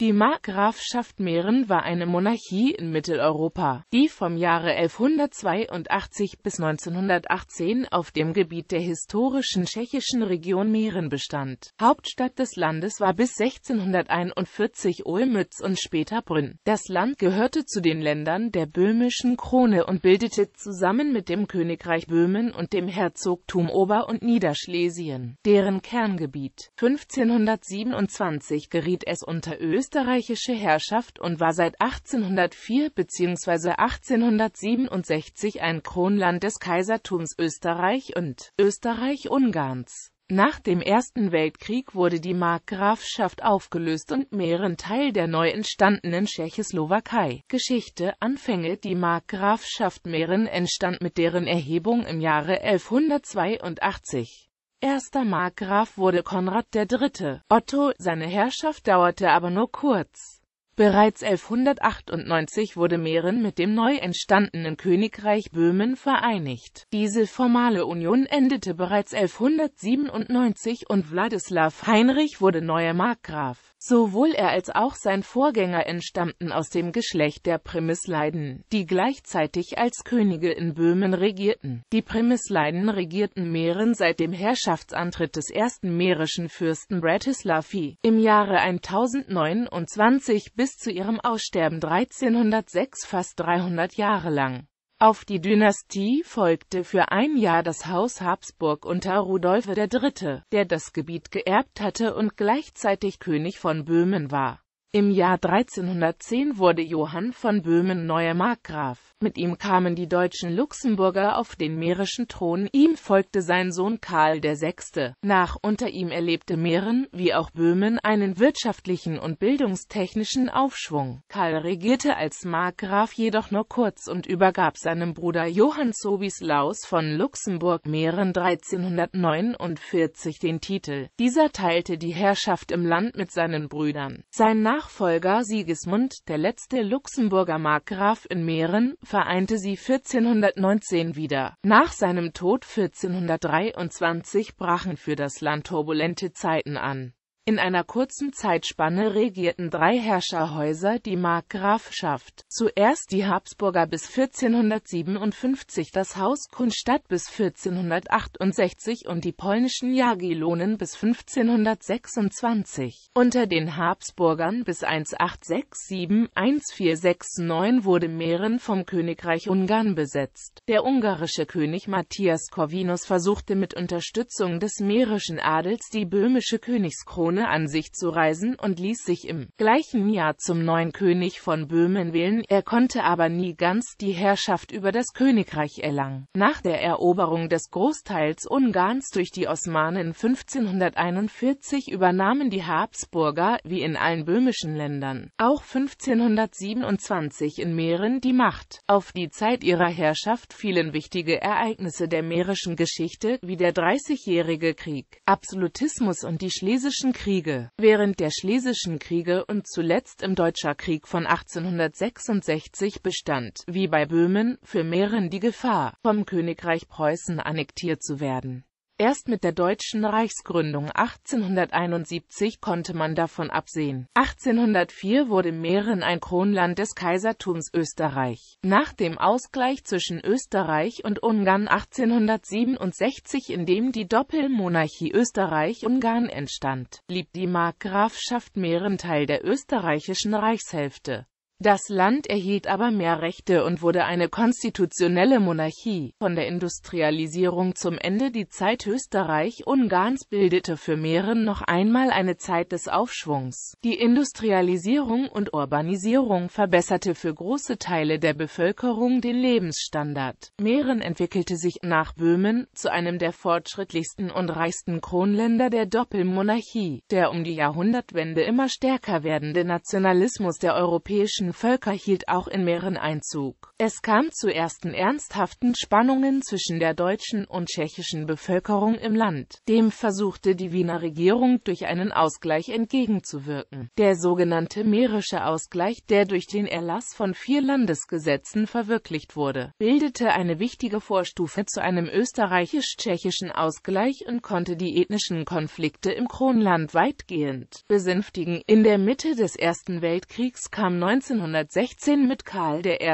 Die Markgrafschaft Mähren war eine Monarchie in Mitteleuropa, die vom Jahre 1182 bis 1918 auf dem Gebiet der historischen tschechischen Region Mähren bestand. Hauptstadt des Landes war bis 1641 Olmütz und später Brünn. Das Land gehörte zu den Ländern der böhmischen Krone und bildete zusammen mit dem Königreich Böhmen und dem Herzogtum Ober- und Niederschlesien deren Kerngebiet. 1527 geriet es unter Österreich österreichische Herrschaft und war seit 1804 bzw. 1867 ein Kronland des Kaisertums Österreich und Österreich-Ungarns. Nach dem Ersten Weltkrieg wurde die Markgrafschaft aufgelöst und mehren Teil der neu entstandenen Tschechoslowakei. Geschichte Anfänge Die Markgrafschaft Mähren entstand mit deren Erhebung im Jahre 1182. Erster Markgraf wurde Konrad III. Otto, seine Herrschaft dauerte aber nur kurz. Bereits 1198 wurde Mähren mit dem neu entstandenen Königreich Böhmen vereinigt. Diese formale Union endete bereits 1197 und Wladislaw Heinrich wurde neuer Markgraf Sowohl er als auch sein Vorgänger entstammten aus dem Geschlecht der Primisleiden, die gleichzeitig als Könige in Böhmen regierten. Die Primisleiden regierten Mähren seit dem Herrschaftsantritt des ersten mährischen Fürsten Bratislavi im Jahre 1029 bis zu ihrem Aussterben 1306 fast 300 Jahre lang auf die Dynastie folgte für ein Jahr das Haus Habsburg unter Rudolf III., der das Gebiet geerbt hatte und gleichzeitig König von Böhmen war im Jahr 1310 wurde Johann von Böhmen neuer Markgraf. Mit ihm kamen die deutschen Luxemburger auf den mährischen Thron, ihm folgte sein Sohn Karl VI. Nach unter ihm erlebte Mähren, wie auch Böhmen, einen wirtschaftlichen und bildungstechnischen Aufschwung. Karl regierte als Markgraf jedoch nur kurz und übergab seinem Bruder Johann Sobislaus von Luxemburg Mähren 1349 den Titel. Dieser teilte die Herrschaft im Land mit seinen Brüdern. Sein Nach Nachfolger Sigismund, der letzte Luxemburger Markgraf in Mähren, vereinte sie 1419 wieder. Nach seinem Tod 1423 brachen für das Land turbulente Zeiten an in einer kurzen Zeitspanne regierten drei Herrscherhäuser die Markgrafschaft. Zuerst die Habsburger bis 1457, das Haus Kunstadt bis 1468 und die polnischen Jagiellonen bis 1526. Unter den Habsburgern bis 1867-1469 wurde Mähren vom Königreich Ungarn besetzt. Der ungarische König Matthias Corvinus versuchte mit Unterstützung des mährischen Adels die böhmische Königskrone Söhne an sich zu reisen und ließ sich im gleichen Jahr zum neuen König von Böhmen wählen, er konnte aber nie ganz die Herrschaft über das Königreich erlangen. Nach der Eroberung des Großteils Ungarns durch die Osmanen 1541 übernahmen die Habsburger, wie in allen böhmischen Ländern, auch 1527 in Mähren die Macht. Auf die Zeit ihrer Herrschaft fielen wichtige Ereignisse der mährischen Geschichte, wie der Dreißigjährige Krieg, Absolutismus und die schlesischen Kriege. Während der Schlesischen Kriege und zuletzt im Deutscher Krieg von 1866 bestand, wie bei Böhmen, für Mähren die Gefahr, vom Königreich Preußen annektiert zu werden Erst mit der deutschen Reichsgründung 1871 konnte man davon absehen. 1804 wurde Mähren ein Kronland des Kaisertums Österreich. Nach dem Ausgleich zwischen Österreich und Ungarn 1867, in dem die Doppelmonarchie Österreich-Ungarn entstand, blieb die Markgrafschaft Mähren Teil der österreichischen Reichshälfte. Das Land erhielt aber mehr Rechte und wurde eine konstitutionelle Monarchie. Von der Industrialisierung zum Ende die Zeit Österreich-Ungarns bildete für Mähren noch einmal eine Zeit des Aufschwungs. Die Industrialisierung und Urbanisierung verbesserte für große Teile der Bevölkerung den Lebensstandard. Mähren entwickelte sich nach Böhmen zu einem der fortschrittlichsten und reichsten Kronländer der Doppelmonarchie. Der um die Jahrhundertwende immer stärker werdende Nationalismus der europäischen Völker hielt auch in Mähren Einzug es kam zu ersten ernsthaften Spannungen zwischen der deutschen und tschechischen Bevölkerung im Land. Dem versuchte die Wiener Regierung durch einen Ausgleich entgegenzuwirken. Der sogenannte Mährische Ausgleich, der durch den Erlass von vier Landesgesetzen verwirklicht wurde, bildete eine wichtige Vorstufe zu einem österreichisch-tschechischen Ausgleich und konnte die ethnischen Konflikte im Kronland weitgehend besänftigen. In der Mitte des Ersten Weltkriegs kam 1916 mit Karl I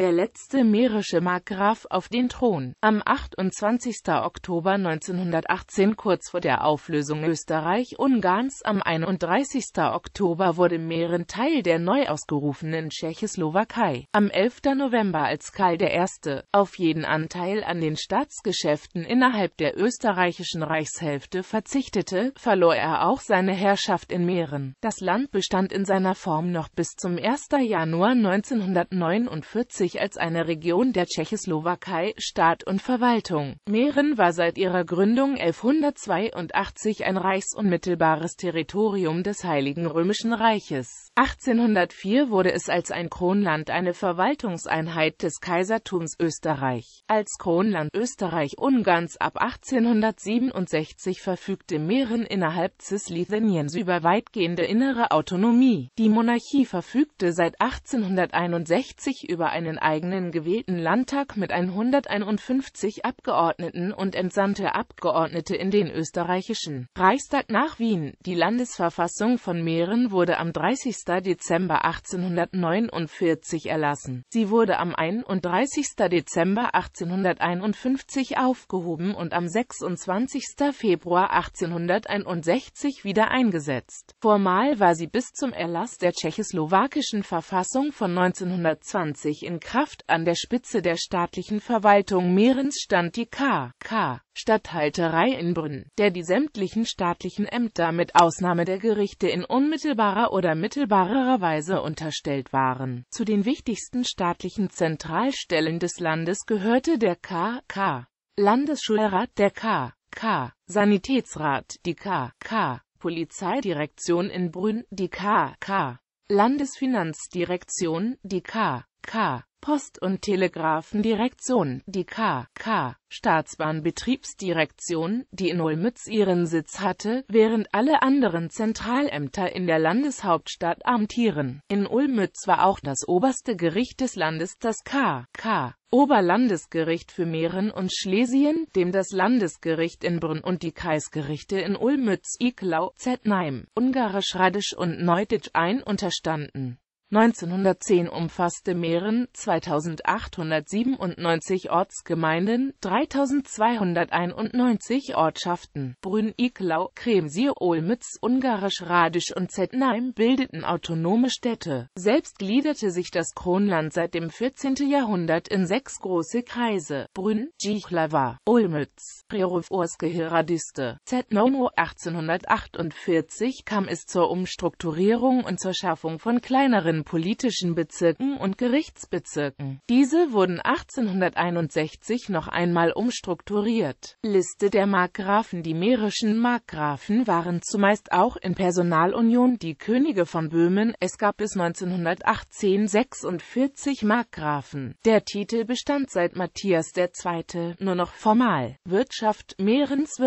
der letzte mährische Markgraf auf den Thron. Am 28. Oktober 1918, kurz vor der Auflösung Österreich-Ungarns, am 31. Oktober wurde Mähren Teil der neu ausgerufenen Tschechoslowakei. Am 11. November als Karl I. auf jeden Anteil an den Staatsgeschäften innerhalb der österreichischen Reichshälfte verzichtete, verlor er auch seine Herrschaft in Mähren. Das Land bestand in seiner Form noch bis zum 1. Januar 1949 ursprünglich als eine Region der Tschechoslowakei, Staat und Verwaltung. Mähren war seit ihrer Gründung 1182 ein reichsunmittelbares Territorium des Heiligen Römischen Reiches. 1804 wurde es als ein Kronland eine Verwaltungseinheit des Kaisertums Österreich. Als Kronland Österreich-Ungarns ab 1867 verfügte Mähren innerhalb Cisleithaniens über weitgehende innere Autonomie. Die Monarchie verfügte seit 1861 über einen eigenen gewählten Landtag mit 151 Abgeordneten und entsandte Abgeordnete in den österreichischen Reichstag nach Wien. Die Landesverfassung von Mähren wurde am 30. Dezember 1849 erlassen. Sie wurde am 31. Dezember 1851 aufgehoben und am 26. Februar 1861 wieder eingesetzt. Formal war sie bis zum Erlass der tschechoslowakischen Verfassung von 1920 in Kraft. Kraft an der Spitze der staatlichen Verwaltung Mehrens stand die K.K. Stadthalterei in Brünn, der die sämtlichen staatlichen Ämter mit Ausnahme der Gerichte in unmittelbarer oder mittelbarer Weise unterstellt waren. Zu den wichtigsten staatlichen Zentralstellen des Landes gehörte der K.K. Landesschulrat, der K.K. Sanitätsrat, die K.K. Polizeidirektion in Brünn, die K.K. Landesfinanzdirektion, die K.K. Post und Telegrafendirektion, die K.K. Staatsbahnbetriebsdirektion, die in Ulmütz ihren Sitz hatte, während alle anderen Zentralämter in der Landeshauptstadt amtieren. In Ulmütz war auch das oberste Gericht des Landes das K.K. Oberlandesgericht für Mähren und Schlesien, dem das Landesgericht in Brünn und die Kreisgerichte in Ulmütz, Iklau, Zettenheim, Ungarisch-Radisch und Neuditsch ein unterstanden 1910 umfasste Meeren 2897 Ortsgemeinden, 3291 Ortschaften. Brünn-Iklau, Kremsier, Olmütz, Ungarisch Radisch und Zettenheim bildeten autonome Städte. Selbst gliederte sich das Kronland seit dem 14. Jahrhundert in sechs große Kreise. Brünn, Jihlava, Olmütz, Prerov, Orske, Radiste, Zetnomo. 1848 kam es zur Umstrukturierung und zur Schaffung von kleineren politischen Bezirken und Gerichtsbezirken. Diese wurden 1861 noch einmal umstrukturiert. Liste der Markgrafen Die mährischen Markgrafen waren zumeist auch in Personalunion die Könige von Böhmen, es gab bis 1918 46 Markgrafen. Der Titel bestand seit Matthias II. nur noch formal. Wirtschaft Mehrens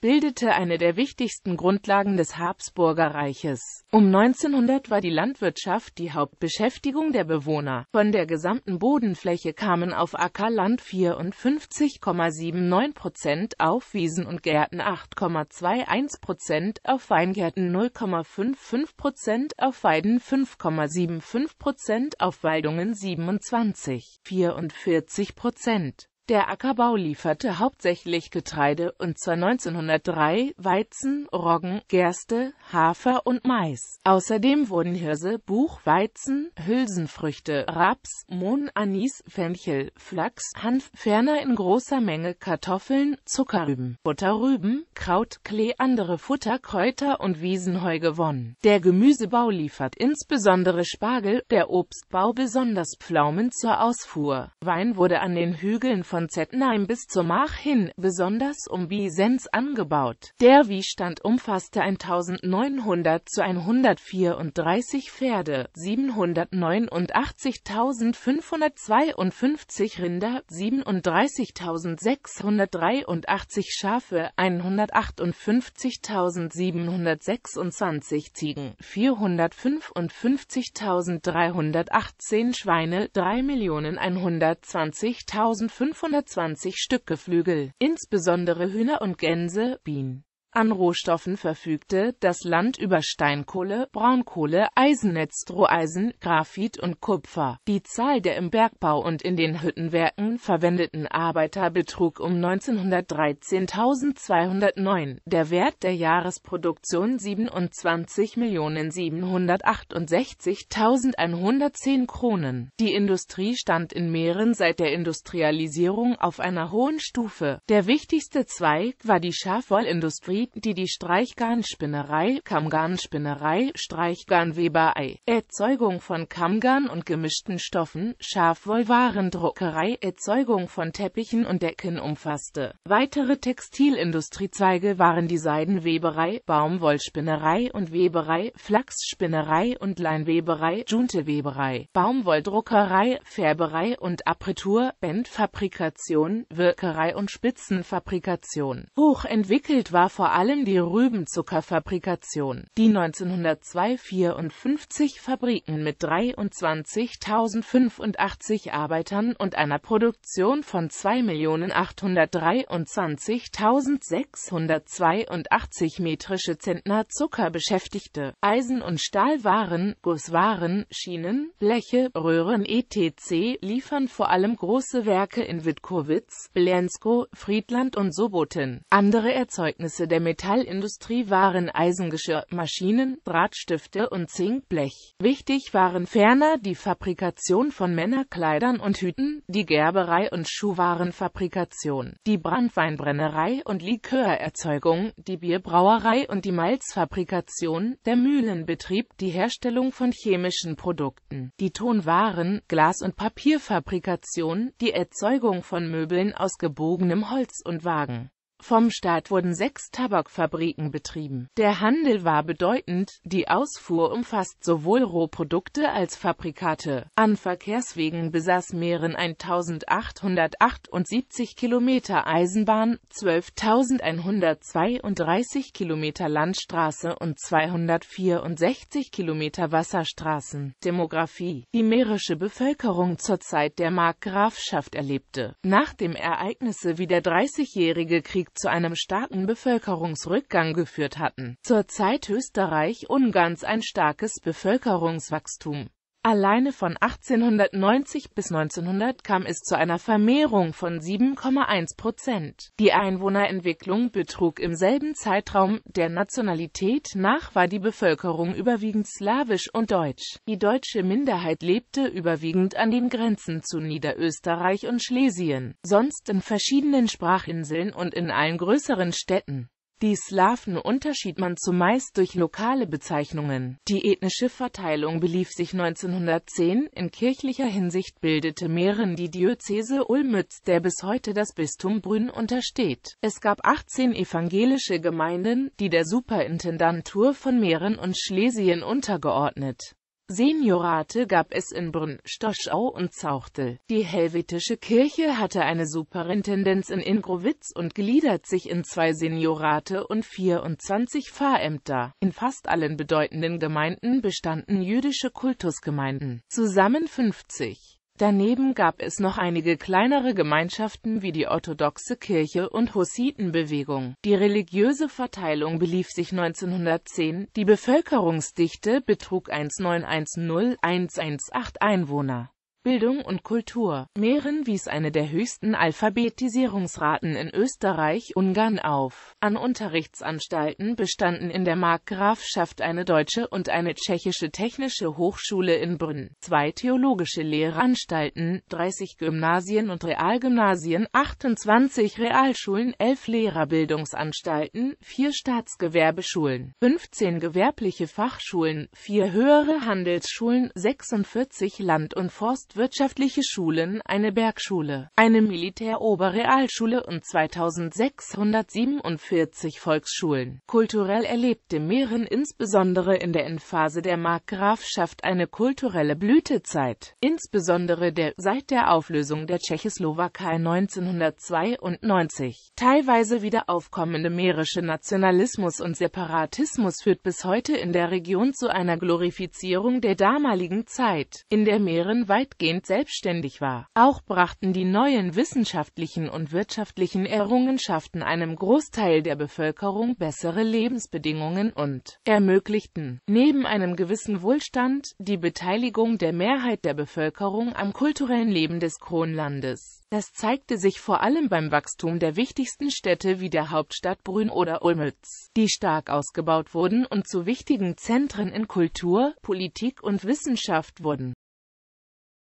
bildete eine der wichtigsten Grundlagen des Habsburgerreiches. Um 1900 war die Landwirtschaft die Hauptbeschäftigung der Bewohner. Von der gesamten Bodenfläche kamen auf Ackerland 54,79 Prozent, auf Wiesen und Gärten 8,21 Prozent, auf Weingärten 0,55 Prozent, auf Weiden 5,75 Prozent, auf Waldungen 27,44 Prozent. Der Ackerbau lieferte hauptsächlich Getreide und zwar 1903 Weizen, Roggen, Gerste, Hafer und Mais. Außerdem wurden Hirse, Buch, Weizen, Hülsenfrüchte, Raps, Mohn, Anis, Fenchel, Flachs, Hanf, ferner in großer Menge Kartoffeln, Zuckerrüben, Butterrüben, Kraut, Klee, andere Futterkräuter und Wiesenheu gewonnen. Der Gemüsebau liefert insbesondere Spargel, der Obstbau besonders Pflaumen zur Ausfuhr. Wein wurde an den Hügeln von Zettenheim bis zur Mach hin, besonders um Wiesens angebaut. Der Viehstand umfasste 1900 zu 134 Pferde, 789.552 Rinder, 37.683 Schafe, 158.726 Ziegen, 455.318 Schweine, 3.120.500 520 Stück Geflügel, insbesondere Hühner und Gänse, Bienen an Rohstoffen verfügte, das Land über Steinkohle, Braunkohle, Eisennetz, Roheisen, Graphit und Kupfer. Die Zahl der im Bergbau und in den Hüttenwerken verwendeten Arbeiter betrug um 1913.209, der Wert der Jahresproduktion 27.768.110 Kronen. Die Industrie stand in Mähren seit der Industrialisierung auf einer hohen Stufe. Der wichtigste Zweig war die Schafwollindustrie die die Streichgarnspinnerei, Kammgarnspinnerei, Streichgarnweberei, Erzeugung von Kammgarn und gemischten Stoffen, Schafwollwarendruckerei, Erzeugung von Teppichen und Decken umfasste. Weitere Textilindustriezweige waren die Seidenweberei, Baumwollspinnerei und Weberei, Flachsspinnerei und Leinweberei, Junteweberei, Baumwolldruckerei, Färberei und Apritur, Bändfabrikation, Wirkerei und Spitzenfabrikation. Hochentwickelt war vor allem die Rübenzuckerfabrikation, die 1902 54 Fabriken mit 23.085 Arbeitern und einer Produktion von 2.823.682 metrische Zentner Zucker beschäftigte. Eisen- und Stahlwaren, Gusswaren, Schienen, Bleche, Röhren etc. liefern vor allem große Werke in Witkowitz, Blensko, Friedland und Soboten. Andere Erzeugnisse der Metallindustrie waren Eisengeschirr, Maschinen, Drahtstifte und Zinkblech. Wichtig waren ferner die Fabrikation von Männerkleidern und Hüten, die Gerberei und Schuhwarenfabrikation, die Brandweinbrennerei und Likörerzeugung, die Bierbrauerei und die Malzfabrikation, der Mühlenbetrieb, die Herstellung von chemischen Produkten, die Tonwaren, Glas- und Papierfabrikation, die Erzeugung von Möbeln aus gebogenem Holz und Wagen. Vom Staat wurden sechs Tabakfabriken betrieben. Der Handel war bedeutend, die Ausfuhr umfasst sowohl Rohprodukte als Fabrikate. An Verkehrswegen besaß Mähren 1878 Kilometer Eisenbahn, 12.132 Kilometer Landstraße und 264 Kilometer Wasserstraßen. Demografie Die mährische Bevölkerung zur Zeit der Markgrafschaft erlebte. Nach dem Ereignisse wie der Dreißigjährige Krieg zu einem starken Bevölkerungsrückgang geführt hatten. Zurzeit Österreich-Ungarns ein starkes Bevölkerungswachstum Alleine von 1890 bis 1900 kam es zu einer Vermehrung von 7,1 Prozent. Die Einwohnerentwicklung betrug im selben Zeitraum, der Nationalität nach war die Bevölkerung überwiegend slawisch und deutsch. Die deutsche Minderheit lebte überwiegend an den Grenzen zu Niederösterreich und Schlesien, sonst in verschiedenen Sprachinseln und in allen größeren Städten. Die Slawen unterschied man zumeist durch lokale Bezeichnungen. Die ethnische Verteilung belief sich 1910, in kirchlicher Hinsicht bildete Mähren die Diözese Ulmütz, der bis heute das Bistum Brünn untersteht. Es gab 18 evangelische Gemeinden, die der Superintendantur von Mähren und Schlesien untergeordnet Seniorate gab es in Brünn, Stoschau und Zauchtel. Die helvetische Kirche hatte eine Superintendenz in Ingrowitz und gliedert sich in zwei Seniorate und 24 Pfarrämter. In fast allen bedeutenden Gemeinden bestanden jüdische Kultusgemeinden, zusammen 50. Daneben gab es noch einige kleinere Gemeinschaften wie die orthodoxe Kirche und Hussitenbewegung. Die religiöse Verteilung belief sich 1910, die Bevölkerungsdichte betrug 1910 118 Einwohner Bildung und Kultur. Mähren wies eine der höchsten Alphabetisierungsraten in Österreich-Ungarn auf. An Unterrichtsanstalten bestanden in der Markgrafschaft eine deutsche und eine tschechische technische Hochschule in Brünn, zwei theologische Lehranstalten, 30 Gymnasien und Realgymnasien, 28 Realschulen, 11 Lehrerbildungsanstalten, 4 Staatsgewerbeschulen, 15 gewerbliche Fachschulen, 4 höhere Handelsschulen, 46 Land- und Forst landwirtschaftliche Schulen, eine Bergschule, eine Militäroberrealschule und 2647 Volksschulen. Kulturell erlebte Mähren insbesondere in der Endphase der Markgrafschaft eine kulturelle Blütezeit, insbesondere der seit der Auflösung der Tschechoslowakei 1992 teilweise wieder aufkommende mährische Nationalismus und Separatismus führt bis heute in der Region zu einer Glorifizierung der damaligen Zeit, in der Mähren weitgehend weitgehend selbstständig war. Auch brachten die neuen wissenschaftlichen und wirtschaftlichen Errungenschaften einem Großteil der Bevölkerung bessere Lebensbedingungen und ermöglichten, neben einem gewissen Wohlstand, die Beteiligung der Mehrheit der Bevölkerung am kulturellen Leben des Kronlandes. Das zeigte sich vor allem beim Wachstum der wichtigsten Städte wie der Hauptstadt Brünn oder Ulmütz, die stark ausgebaut wurden und zu wichtigen Zentren in Kultur, Politik und Wissenschaft wurden.